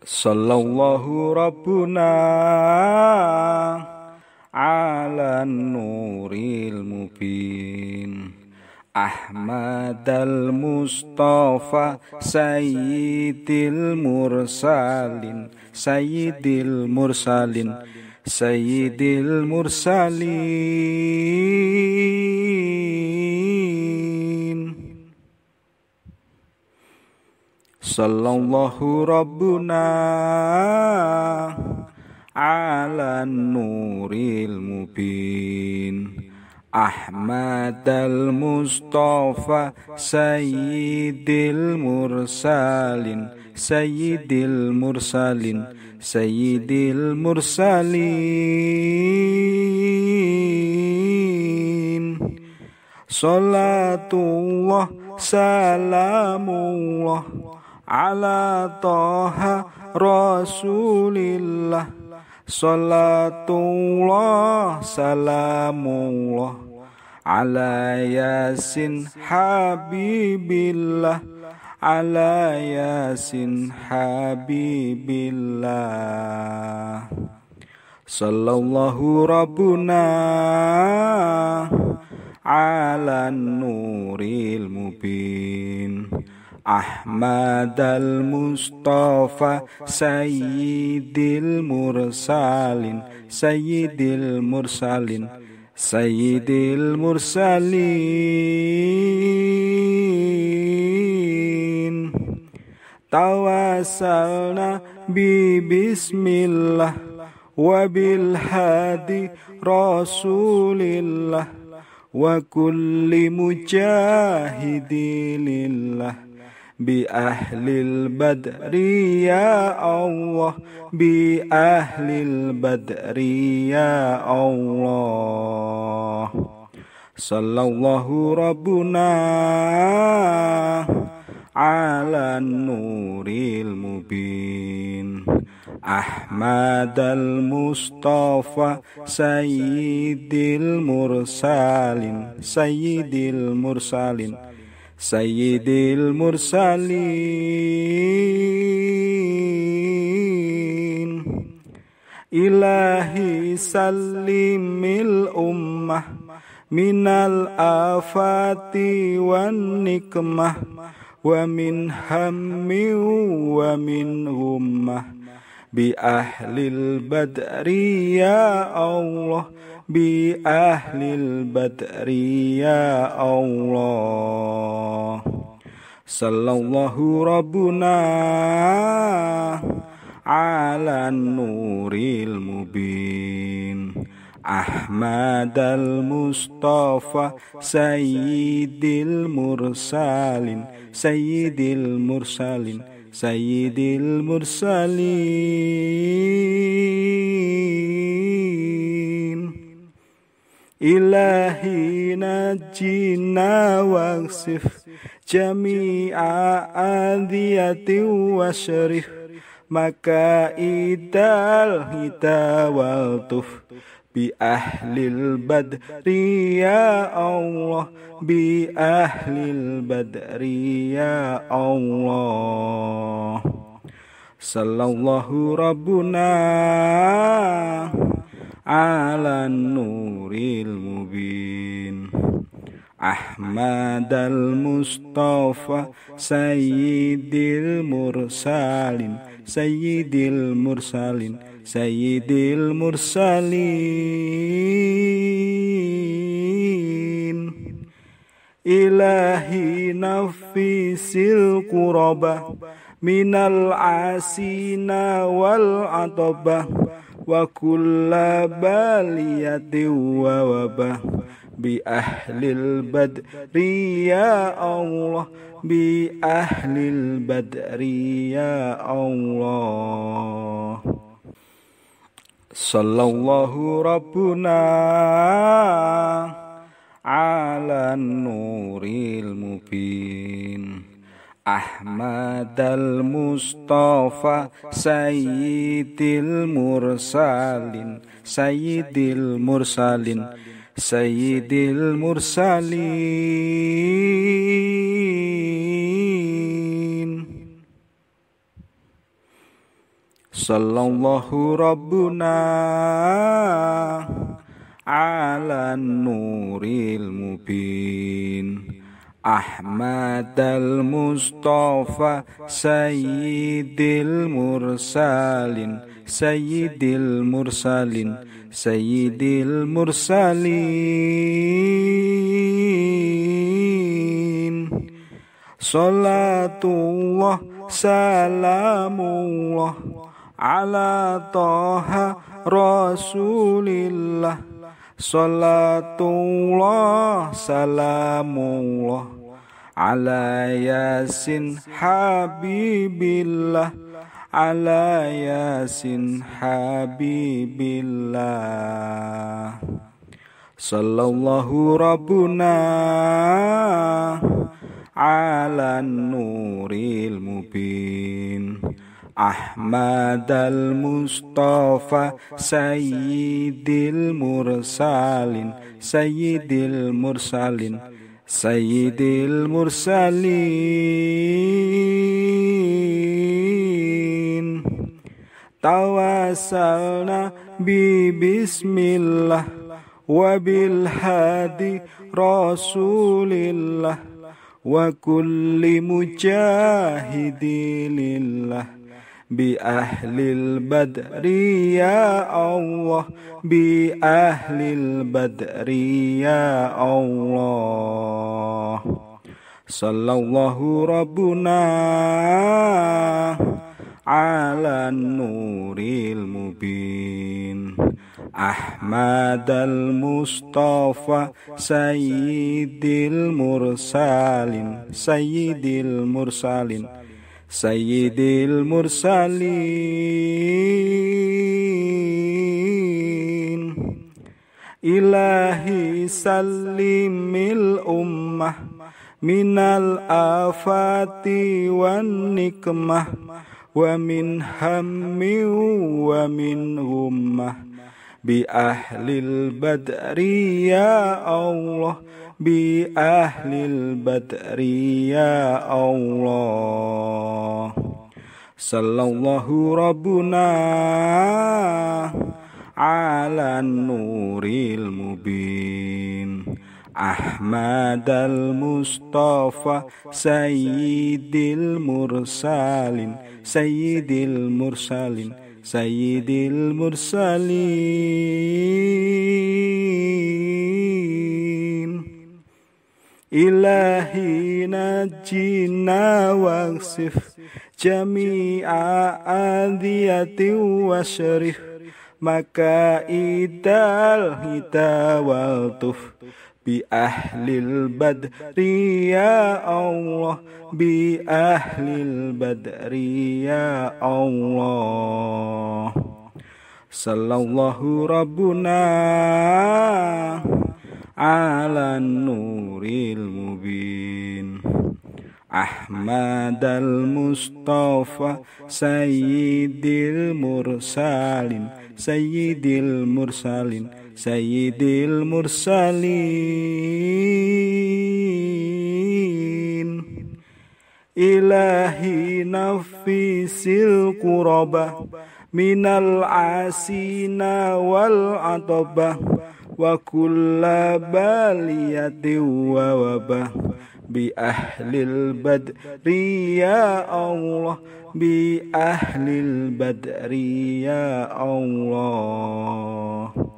Sallallahu Rabbuna ala nuril mubin Ahmad al-Mustafa Sayyidil Mursalin Sayyidil Mursalin Sayyidil Mursalin Sallallahu Rabbuna ala nuril mubin Ahmad al-Mustafa Sayyidil Mursalin Sayyidil Mursalin Sayyidil Mursalin Salatullah Salamullah ala toha rasulillah Salatullah salamullah ala yasin habibillah ala yasin habibillah Sallallahu rabbuna ala nuril mubin Ahmad Al Mustafa Syaidil Mursalin, Syaidil Mursalin, Syaidil Mursalin. Tawasalna bi bismillah, wa bil Rasulillah, wa kulli mujahidinillah bi ahli al badri ya Allah bi ahli al badri ya Allah sallallahu rabbuna ala nuril mubin ahmad al mustafa سيد mursalin سيد mursalin Sayyidil Mursalin Ilahi salimil ummah Minal afati wan nikmah Wa min hammi wa min Ummah bi ahlil badri ya Allah bi ahlil badri ya Allah sallallahu rabbuna ala nuril mubin ahmad al mustafa Sayyidil mursalin Sayyidil mursalin Sayyidil Mursalin Ilahi najina waksif Jami'a adhiyati wa syarif Maka idal hita waltuf bi ahli al badri ya Allah bi ahli al badri ya Allah sallallahu rabbuna ala nuril mubin Ahmad al-Mustafa Sayyidil Mursalin Sayyidil Mursalin Sayyidil Mursalin Ilahi nafisil kurabah Minal asina wal atobah Wa kulla baliyati wa wabah Bi ahlil badri ya Allah Bi ahlil badri ya Allah صلى الله ربنا على النور المبين أحمد المصطفى سيد المرسلين سيد المرسلين سيد المرسلين Sallallahu Rabbuna ala nuril mubin Ahmad al-Mustafa Sayyidil Mursalin Sayyidil Mursalin Sayyidil Mursalin Salatullah Salamullah ala toha rasulillah Salatullah salamullah ala yasin habibillah ala yasin habibillah Sallallahu rabbuna ala nuril mubin Ahmad Al Mustafa Syaidil Mursalin, Syaidil Mursalin, Syaidil Mursalin. Tawasalna bi bismillah, wa bil hadi Rasulillah, wa kulli mujahidinillah. بأهل البدر يا الله بأهل البدر يا الله صلى الله ربنا على النور المبين أحمد المصطفى سيد المرسلين سيد المرسلين Sayyidil Mursalin Ilahi salimil ummah Minal afati wan nikmah Wa min hammi wa min ummah Bi ahlil badri ya Allah bi ahli al badri ya Allah sallallahu rabbuna ala nuril mubin Ahmad al-Mustafa Sayyidil Mursalin Sayyidil Mursalin Sayyidil Mursalin Ilahi najina waksif Jami'a adhiyati wa syarif Maka ital hita wal Bi ahlil badri ya Allah Bi ahlil badri ya Allah Sallallahu Rabbuna على النور المبين أحمد المصطفى سيد المرسلين سيد المرسلين سيد المرسلين إلهي نفيس الكربة من العسين والعطبة وكل بالية ووبا بأهل البدر يا الله بأهل البدر يا الله